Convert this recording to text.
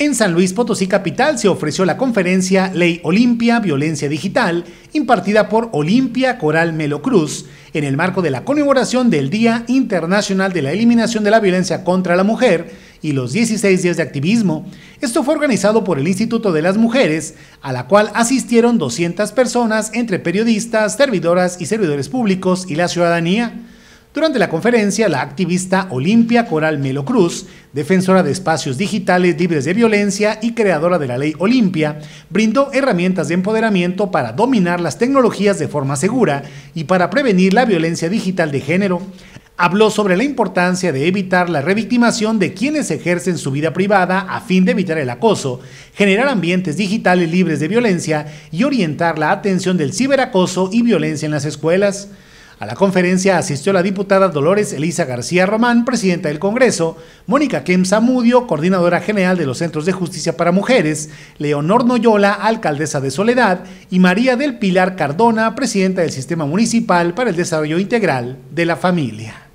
En San Luis Potosí Capital se ofreció la conferencia Ley Olimpia Violencia Digital, impartida por Olimpia Coral Melo Cruz, en el marco de la conmemoración del Día Internacional de la Eliminación de la Violencia contra la Mujer y los 16 días de activismo. Esto fue organizado por el Instituto de las Mujeres, a la cual asistieron 200 personas entre periodistas, servidoras y servidores públicos y la ciudadanía. Durante la conferencia, la activista Olimpia Coral Melo Cruz, defensora de espacios digitales libres de violencia y creadora de la ley Olimpia, brindó herramientas de empoderamiento para dominar las tecnologías de forma segura y para prevenir la violencia digital de género. Habló sobre la importancia de evitar la revictimación de quienes ejercen su vida privada a fin de evitar el acoso, generar ambientes digitales libres de violencia y orientar la atención del ciberacoso y violencia en las escuelas. A la conferencia asistió la diputada Dolores Elisa García Román, presidenta del Congreso, Mónica Kem Zamudio, coordinadora general de los Centros de Justicia para Mujeres, Leonor Noyola, alcaldesa de Soledad, y María del Pilar Cardona, presidenta del Sistema Municipal para el Desarrollo Integral de la Familia.